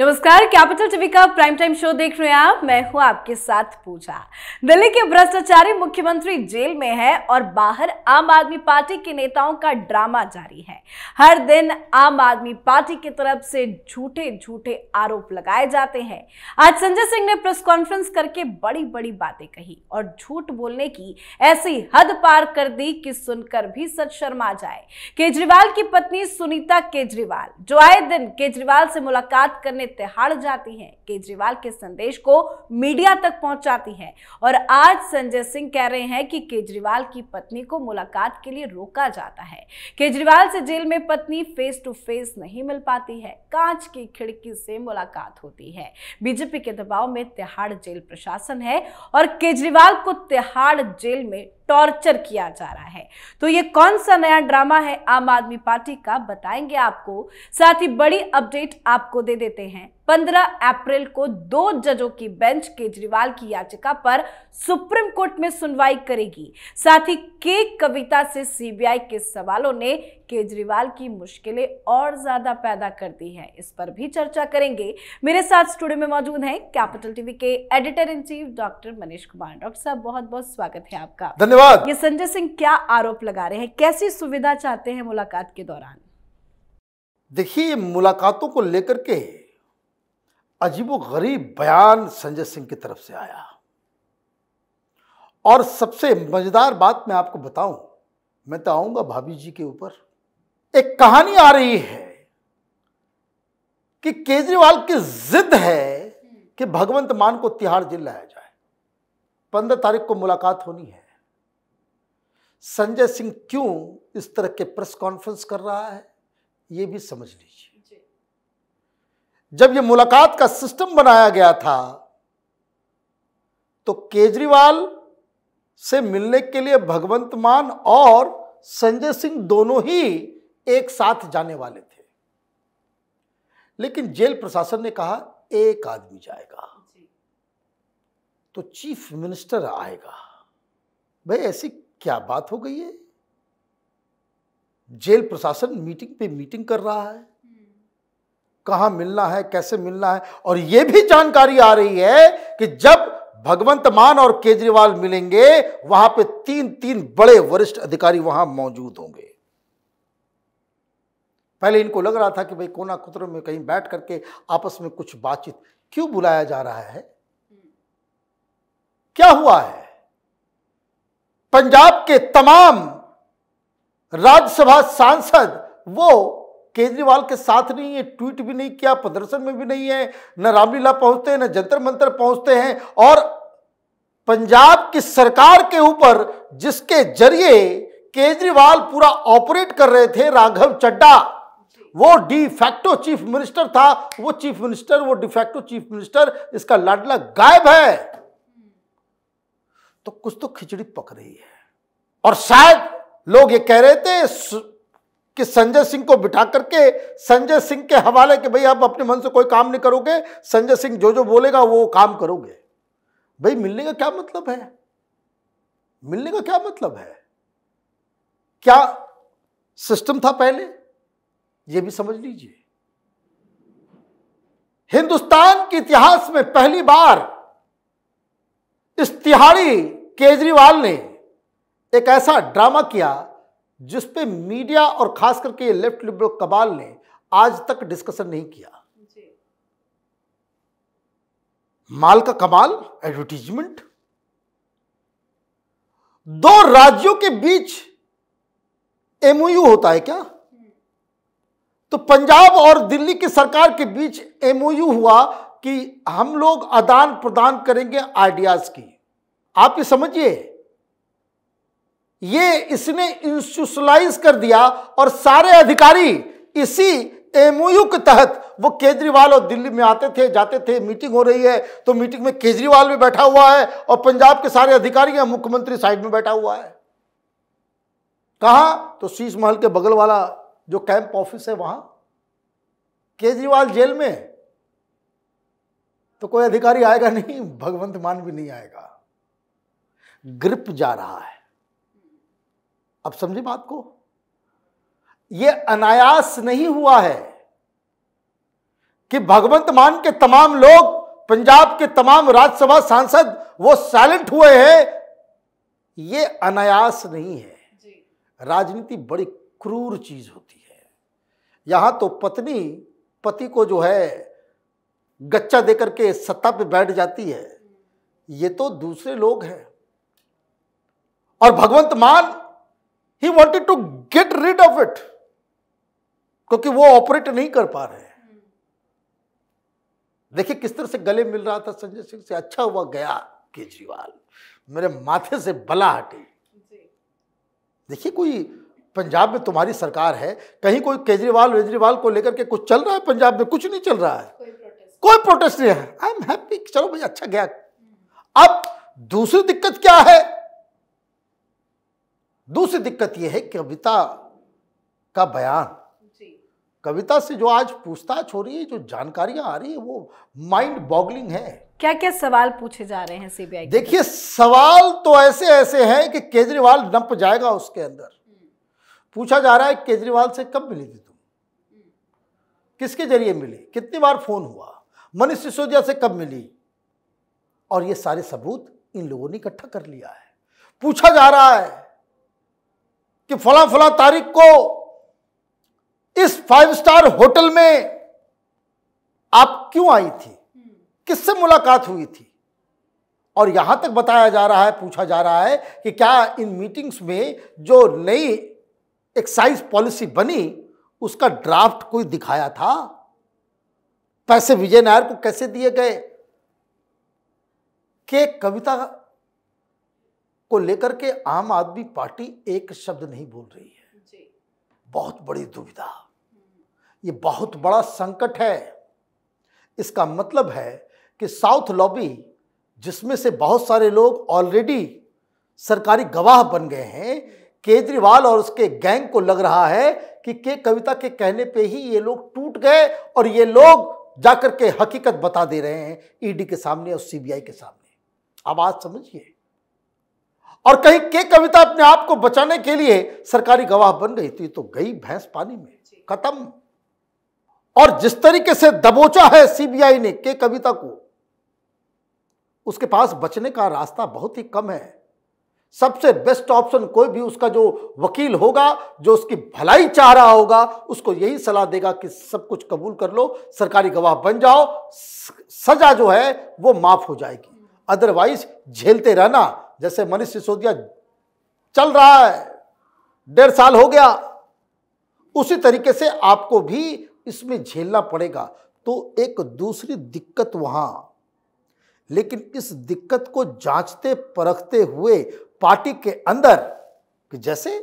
नमस्कार Capital TV का prime time show देख रहे हैं आप मैं हूं आपके साथ पूजा दिल्ली के भ्रष्टाचारी मुख्यमंत्री जेल में है और बाहर आम आदमी पार्टी के नेताओं का ड्रामा जारी है हर दिन आम आदमी पार्टी की तरफ से झूठे झूठे आरोप लगाए जाते हैं आज संजय सिंह ने प्रेस कॉन्फ्रेंस करके बड़ी बड़ी बातें कही और झूठ बोलने की ऐसी हद पार कर दी कि सुनकर भी सच शर्मा जाए केजरीवाल की पत्नी सुनीता केजरीवाल जो आए दिन केजरीवाल से मुलाकात करने तिहाड़ जाती हैं केजरीवाल के संदेश को मीडिया तक पहुंचाती हैं और आज संजय सिंह कह रहे हैं कि केजरीवाल की पत्नी को मुलाकात के लिए रोका जाता है केजरीवाल से जेल में पत्नी फेस टू फेस नहीं मिल पाती है कांच की खिड़की से मुलाकात होती है बीजेपी के दबाव में तिहाड़ जेल प्रशासन है और केजरीवाल को तिहाड़ जेल में टॉर्चर किया जा रहा है तो ये कौन सा नया ड्रामा है आम आदमी पार्टी का बताएंगे आपको साथ ही बड़ी अपडेट आपको दे देते हैं 15 अप्रैल को दो जजों की बेंच केजरीवाल की याचिका पर सुप्रीम कोर्ट में सुनवाई करेगी साथ ही के कविता से सीबीआई के सवालों ने केजरीवाल की मुश्किलें और ज्यादा पैदा कर दी हैं इस पर भी चर्चा करेंगे मेरे साथ स्टूडियो में मौजूद हैं कैपिटल टीवी के editor in chief doctor Manish Kumar doctor साहब बहुत बहुत स्वागत है आपका धन्यवाद ये संजय सिंह क्या आरोप लगा रहे हैं कैसी सुविधा चाहते हैं मुलाकात के दौरान देखिए मुलाकातों को लेकर के अजीब गरीब बयान संजय सिंह की तरफ से आया और सबसे मज़ेदार बात मैं आपको बताऊं मैं तो आऊंगा भाभी जी के ऊपर एक कहानी आ रही है कि केजरीवाल की जिद है कि भगवंत मान को तिहाड़ जेल लाया जाए पंद्रह तारीख को मुलाकात होनी है संजय सिंह क्यों इस तरह के प्रेस कॉन्फ्रेंस कर रहा है यह भी समझ लीजिए जब ये मुलाकात का सिस्टम बनाया गया था तो केजरीवाल से मिलने के लिए भगवंत मान और संजय सिंह दोनों ही एक साथ जाने वाले थे लेकिन जेल प्रशासन ने कहा एक आदमी जाएगा तो चीफ मिनिस्टर आएगा भाई ऐसी क्या बात हो गई है जेल प्रशासन मीटिंग पे मीटिंग कर रहा है कहाँ मिलना है कैसे मिलना है और ये भी जानकारी आ रही है कि जब भगवंत मान और केजरीवाल मिलेंगे वहां पे तीन तीन बड़े वरिष्ठ अधिकारी वहां मौजूद होंगे पहले इनको लग रहा था कि भाई कोना कुतरे में कहीं बैठ करके आपस में कुछ बातचीत क्यों बुलाया जा रहा है क्या हुआ है पंजाब के तमाम राज्यसभा सांसद वो केजरीवाल के साथ नहीं है ट्वीट भी नहीं किया प्रदर्शन में भी नहीं है न रामलीला पहुंचते हैं न जंतर मंत्र पहुंचते हैं और पंजाब की सरकार के ऊपर जिसके जरिए केजरीवाल पूरा ऑपरेट कर रहे थे राघव चड्डा वो डी फैक्टो चीफ मिनिस्टर था वो चीफ मिनिस्टर वो डिफैक्टो चीफ मिनिस्टर इसका लाडला गायब है तो कुछ तो खिचड़ी पक रही है और शायद लोग ये कह रहे थे कि संजय सिंह को बिठा करके संजय सिंह के हवाले कि भाई आप अपने मन से कोई काम नहीं करोगे संजय सिंह जो जो बोलेगा वो काम करोगे भाई मिलने का क्या मतलब है मिलने का क्या मतलब है क्या सिस्टम था पहले ये भी समझ लीजिए हिंदुस्तान के इतिहास में पहली बार इस तिहाड़ी केजरीवाल ने एक ऐसा ड्रामा किया जिस पे मीडिया और खास करके लेफ्ट लिबरल कबाल ने आज तक डिस्कशन नहीं किया माल का कमाल एडवर्टीजमेंट दो राज्यों के बीच एमओयू होता है क्या तो पंजाब और दिल्ली की सरकार के बीच एमओयू हुआ कि हम लोग आदान प्रदान करेंगे आइडियाज की आप ये समझिए ये इसने इंस्टीट्यूशनलाइज कर दिया और सारे अधिकारी इसी एमओयू के तहत वो केजरीवाल और दिल्ली में आते थे जाते थे मीटिंग हो रही है तो मीटिंग में केजरीवाल भी बैठा हुआ है और पंजाब के सारे अधिकारी या मुख्यमंत्री साइड में बैठा हुआ है कहा तो शीश महल के बगल वाला जो कैंप ऑफिस है वहां केजरीवाल जेल में तो कोई अधिकारी आएगा नहीं भगवंत मान भी नहीं आएगा ग्रिप जा रहा है अब समझे बात को यह अनायास नहीं हुआ है कि भगवंत मान के तमाम लोग पंजाब के तमाम राज्यसभा सांसद वो साइलेंट हुए हैं ये अनायास नहीं है राजनीति बड़ी क्रूर चीज होती है यहां तो पत्नी पति को जो है गच्चा देकर के सत्ता पे बैठ जाती है ये तो दूसरे लोग हैं और भगवंत मान ही wanted to get rid of it क्योंकि वो ऑपरेट नहीं कर पा रहे देखिए किस तरह से गले मिल रहा था संजय सिंह से अच्छा हुआ गया केजरीवाल मेरे माथे से बला हटी देखिए कोई पंजाब में तुम्हारी सरकार है कहीं कोई केजरीवाल वेजरीवाल को लेकर के कुछ चल रहा है पंजाब में कुछ नहीं चल रहा है कोई प्रोटेस्ट नहीं है आई एम हैप्पी चलो भाई अच्छा गया अब दूसरी दिक्कत क्या है दूसरी दिक्कत यह है कविता का बयान कविता से जो आज पूछताछ हो रही है जो जानकारियां आ रही है वो माइंड बॉगलिंग है क्या क्या सवाल पूछे जा रहे हैं सीबीआई देखिए सवाल तो ऐसे ऐसे हैं कि केजरीवाल नप जाएगा उसके अंदर हम्म। पूछा जा रहा है केजरीवाल से कब मिली थी तुम हम्म। किसके जरिए मिली कितनी बार फोन हुआ मनीष सिसोदिया से कब मिली और ये सारे सबूत इन लोगों ने इकट्ठा कर लिया है पूछा जा रहा है कि फला फला तारीख को इस फाइव स्टार होटल में आप क्यों आई थी किससे मुलाकात हुई थी और यहां तक बताया जा रहा है पूछा जा रहा है कि क्या इन मीटिंग्स में जो नई एक्साइज पॉलिसी बनी उसका ड्राफ्ट कोई दिखाया था पैसे विजय नायर को कैसे दिए गए के कविता को लेकर के आम आदमी पार्टी एक शब्द नहीं बोल रही है जी। बहुत बड़ी दुविधा ये बहुत बड़ा संकट है इसका मतलब है कि साउथ लॉबी जिसमें से बहुत सारे लोग ऑलरेडी सरकारी गवाह बन गए हैं केजरीवाल और उसके गैंग को लग रहा है कि के कविता के कहने पे ही ये लोग टूट गए और ये लोग जाकर के हकीकत बता दे रहे हैं ईडी के सामने और सीबीआई के सामने अब आज समझिए और कहीं के कविता अपने आप को बचाने के लिए सरकारी गवाह बन गई थी तो गई भैंस पानी में खत्म और जिस तरीके से दबोचा है सीबीआई ने के कविता को उसके पास बचने का रास्ता बहुत ही कम है सबसे बेस्ट ऑप्शन कोई भी उसका जो वकील होगा जो उसकी भलाई चाह रहा होगा उसको यही सलाह देगा कि सब कुछ कबूल कर लो सरकारी गवाह बन जाओ सजा जो है वो माफ हो जाएगी अदरवाइज झेलते रहना जैसे मनीष सिसोदिया चल रहा है डेढ़ साल हो गया उसी तरीके से आपको भी इसमें झेलना पड़ेगा तो एक दूसरी दिक्कत वहां लेकिन इस दिक्कत को जांचते परखते हुए पार्टी के अंदर कि जैसे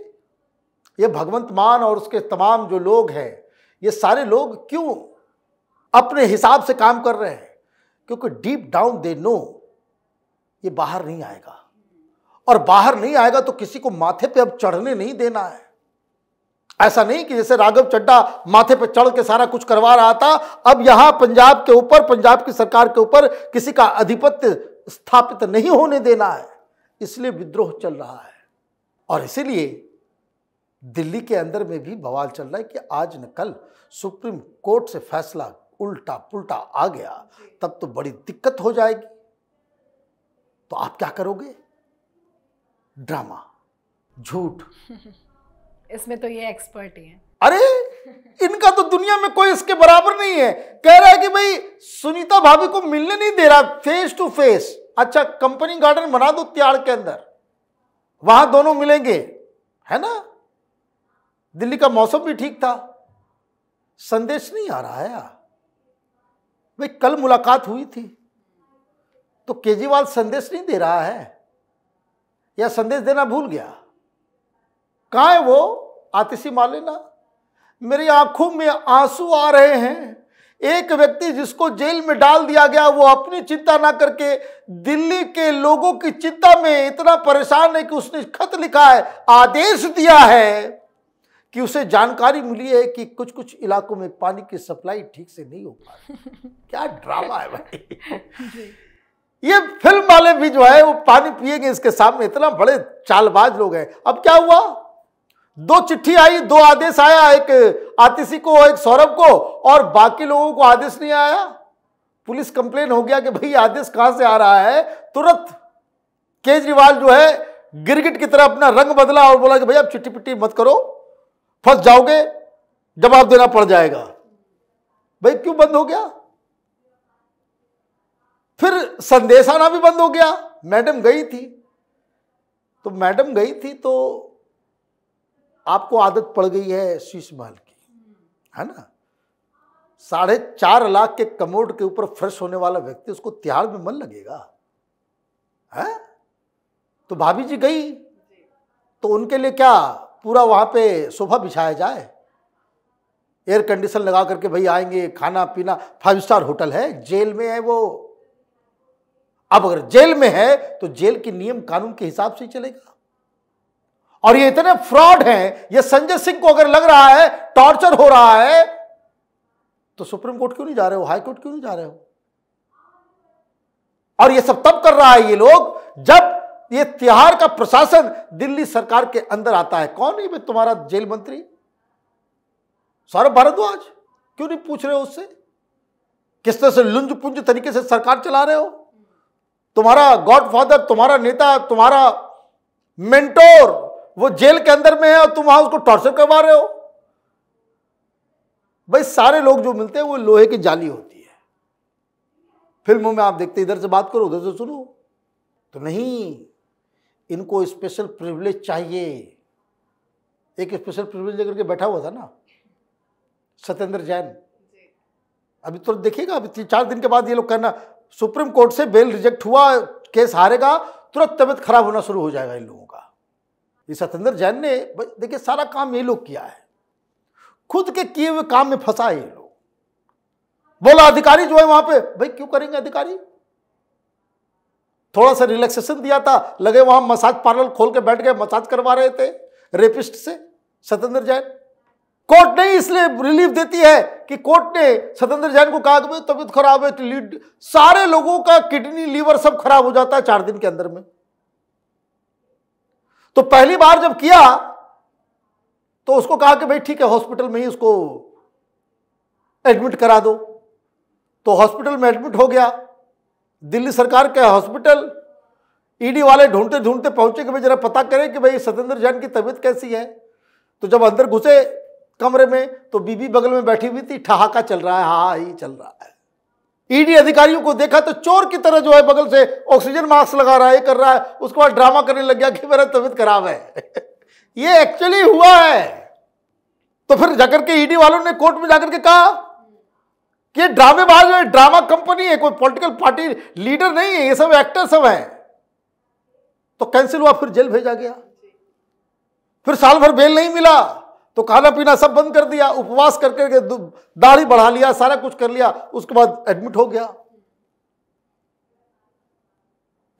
ये भगवंत मान और उसके तमाम जो लोग हैं ये सारे लोग क्यों अपने हिसाब से काम कर रहे हैं क्योंकि डीप डाउन दे नो ये बाहर नहीं आएगा और बाहर नहीं आएगा तो किसी को माथे पे अब चढ़ने नहीं देना है ऐसा नहीं कि जैसे राघव चड्डा माथे पे चढ़ के सारा कुछ करवा रहा था अब यहां पंजाब के ऊपर पंजाब की सरकार के ऊपर किसी का आधिपत्य स्थापित नहीं होने देना है इसलिए विद्रोह चल रहा है और इसीलिए दिल्ली के अंदर में भी बवाल चल रहा है कि आज न कल सुप्रीम कोर्ट से फैसला उल्टा पुल्टा आ गया तब तो बड़ी दिक्कत हो जाएगी तो आप क्या करोगे ड्रामा झूठ इसमें तो ये एक्सपर्ट ही है अरे इनका तो दुनिया में कोई इसके बराबर नहीं है कह रहा है कि भाई सुनीता भाभी को मिलने नहीं दे रहा फेस टू फेस अच्छा कंपनी गार्डन बना दो त्याड़ के अंदर वहां दोनों मिलेंगे है ना दिल्ली का मौसम भी ठीक था संदेश नहीं आ रहा है भाई कल मुलाकात हुई थी तो केजरीवाल संदेश नहीं दे रहा है या संदेश देना भूल गया कहाँ है वो आतिशी लेना मेरी आंखों में आंसू आ रहे हैं एक व्यक्ति जिसको जेल में डाल दिया गया वो अपनी चिंता ना करके दिल्ली के लोगों की चिंता में इतना परेशान है कि उसने खत लिखा है आदेश दिया है कि उसे जानकारी मिली है कि कुछ कुछ इलाकों में पानी की सप्लाई ठीक से नहीं हो पा रही क्या ड्रामा है भाई ये फिल्म वाले भी जो है वो पानी पिएंगे इसके सामने इतना बड़े चालबाज लोग हैं अब क्या हुआ दो चिट्ठी आई दो आदेश आया एक आतिशी को एक सौरभ को और बाकी लोगों को आदेश नहीं आया पुलिस कंप्लेन हो गया कि भाई आदेश कहां से आ रहा है तुरंत केजरीवाल जो है गिरगिट की तरह अपना रंग बदला और बोला कि भाई आप चिट्ठी पिट्टी मत करो फंस जाओगे जवाब देना पड़ जाएगा भाई क्यों बंद हो गया फिर संदेश आना भी बंद हो गया मैडम गई थी तो मैडम गई थी तो आपको आदत पड़ गई है शीश महल की है ना साढ़े चार लाख के कमोड के ऊपर फ्रेश होने वाला व्यक्ति उसको तिहाड़ में मन लगेगा है तो भाभी जी गई तो उनके लिए क्या पूरा वहां पे सोफा बिछाया जाए एयर कंडीशन लगा करके भाई आएंगे खाना पीना फाइव स्टार होटल है जेल में है वो अब अगर जेल में है तो जेल के नियम कानून के हिसाब से ही चलेगा और ये इतने फ्रॉड हैं ये संजय सिंह को अगर लग रहा है टॉर्चर हो रहा है तो सुप्रीम कोर्ट क्यों नहीं जा रहे हो हाई कोर्ट क्यों नहीं जा रहे हो और ये सब तब कर रहा है ये लोग जब ये तिहार का प्रशासन दिल्ली सरकार के अंदर आता है कौन है तुम्हारा जेल मंत्री सौरभ भारद्वाज क्यों नहीं पूछ रहे हो उससे किस तरह से लुंज पुंज तरीके से सरकार चला रहे हो तुम्हारा गॉडफादर तुम्हारा नेता तुम्हारा मेंटोर वो जेल के अंदर में है और तुम वहां उसको टॉर्चर करवा रहे हो भाई सारे लोग जो मिलते हैं वो लोहे की जाली होती है फिल्मों में आप देखते इधर से बात करो उधर से सुनो तो नहीं इनको स्पेशल प्रिविलेज चाहिए एक स्पेशल प्रिविलेज लेकर के बैठा हुआ था ना सत्येंद्र जैन अभी तुरंत तो देखिएगा अभी चार दिन के बाद ये लोग कहना सुप्रीम कोर्ट से बेल रिजेक्ट हुआ केस हारेगा तुरंत तबियत खराब होना शुरू हो जाएगा इन लोगों का ये सत्येंद्र जैन ने देखिए सारा काम ये लोग किया है खुद के किए हुए काम में फंसा ये लोग बोला अधिकारी जो है वहां पे भाई क्यों करेंगे अधिकारी थोड़ा सा रिलैक्सेशन दिया था लगे वहां मसाज पार्लर खोल के बैठ गए मसाज करवा रहे थे रेपिस्ट से सत्येंद्र जैन कोर्ट नहीं इसलिए रिलीफ देती है कि कोर्ट ने सतेंद्र जैन को कहा कि तबियत खराब है लीड सारे लोगों का किडनी लीवर सब खराब हो जाता है चार दिन के अंदर में तो पहली बार जब किया तो उसको कहा कि भाई ठीक है हॉस्पिटल में ही उसको एडमिट करा दो तो हॉस्पिटल में एडमिट हो गया दिल्ली सरकार के हॉस्पिटल ईडी वाले ढूंढते ढूंढते पहुंचे कि भाई जरा पता करें कि भाई सतेंद्र जैन की तबीयत कैसी है तो जब अंदर घुसे कमरे में तो बीबी बगल में बैठी हुई थी ठहाका चल रहा है हा ही चल रहा है ईडी e अधिकारियों को देखा तो चोर की तरह जो है बगल से ऑक्सीजन मास्क लगा रहा है कर रहा है उसके बाद ड्रामा करने लग गया कि मेरा तबियत खराब है ये एक्चुअली हुआ है तो फिर जाकर के ईडी e वालों ने कोर्ट में जाकर के कहा कि ड्रामेबाज है ड्रामा कंपनी है कोई पॉलिटिकल पार्टी लीडर नहीं है ये सब एक्टर सब है तो कैंसिल हुआ फिर जेल भेजा गया फिर साल भर बेल नहीं मिला तो खाना पीना सब बंद कर दिया उपवास करके कर दाढ़ी बढ़ा लिया सारा कुछ कर लिया उसके बाद एडमिट हो गया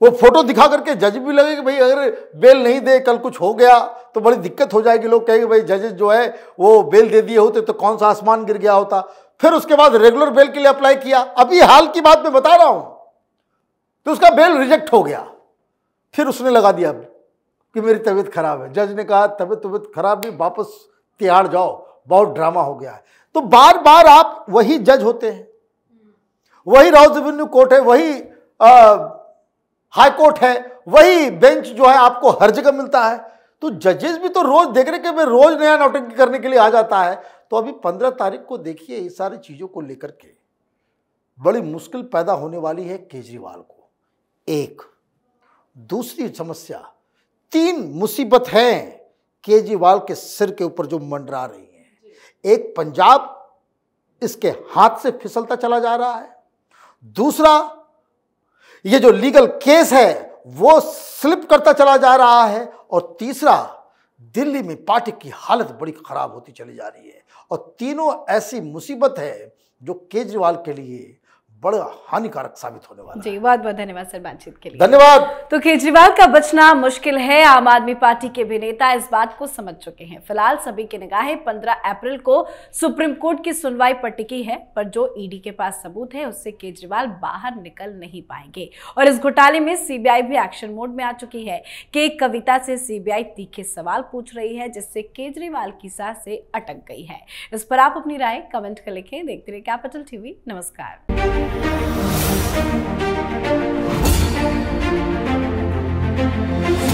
वो फोटो दिखा करके जज भी लगे कि भाई अगर बेल नहीं दे कल कुछ हो गया तो बड़ी दिक्कत हो जाएगी लोग कहेंगे भाई जजेस जो है वो बेल दे दिए होते तो कौन सा आसमान गिर गया होता फिर उसके बाद रेगुलर बेल के लिए अप्लाई किया अभी हाल की बात मैं बता रहा हूं तो उसका बेल रिजेक्ट हो गया फिर उसने लगा दिया कि मेरी तबीयत खराब है जज ने कहा तबीयत तबीयत खराब भी वापस तिहाड़ जाओ बहुत ड्रामा हो गया है तो बार बार आप वही जज होते हैं वही राउस रेवेन्यू कोर्ट है वही हाई कोर्ट है वही बेंच जो है आपको हर जगह मिलता है तो जजेस भी तो रोज देख रहे कि मैं रोज नया नोटिंग करने के लिए आ जाता है तो अभी पंद्रह तारीख को देखिए ये सारी चीज़ों को लेकर के बड़ी मुश्किल पैदा होने वाली है केजरीवाल को एक दूसरी समस्या तीन मुसीबत हैं केजरीवाल के सिर के ऊपर जो मंडरा रही हैं एक पंजाब इसके हाथ से फिसलता चला जा रहा है दूसरा ये जो लीगल केस है वो स्लिप करता चला जा रहा है और तीसरा दिल्ली में पार्टी की हालत बड़ी खराब होती चली जा रही है और तीनों ऐसी मुसीबत है जो केजरीवाल के लिए बड़ा हानिकारक साबित होने वाला जी बहुत बहुत धन्यवाद सर बातचीत के लिए धन्यवाद तो केजरीवाल का बचना मुश्किल है आम आदमी पार्टी के भी नेता इस बात को समझ चुके हैं फिलहाल सभी की निगाहें पंद्रह अप्रैल को सुप्रीम कोर्ट की सुनवाई पर टिकी है पर जो ईडी के पास सबूत है उससे केजरीवाल बाहर निकल नहीं पाएंगे और इस घोटाले में सीबीआई भी एक्शन मोड में आ चुकी है के कविता से सीबीआई तीखे सवाल पूछ रही है जिससे केजरीवाल की से अटक गई है इस पर आप अपनी राय कमेंट कर लिखें देखते रहे कैपिटल टीवी नमस्कार Thank you.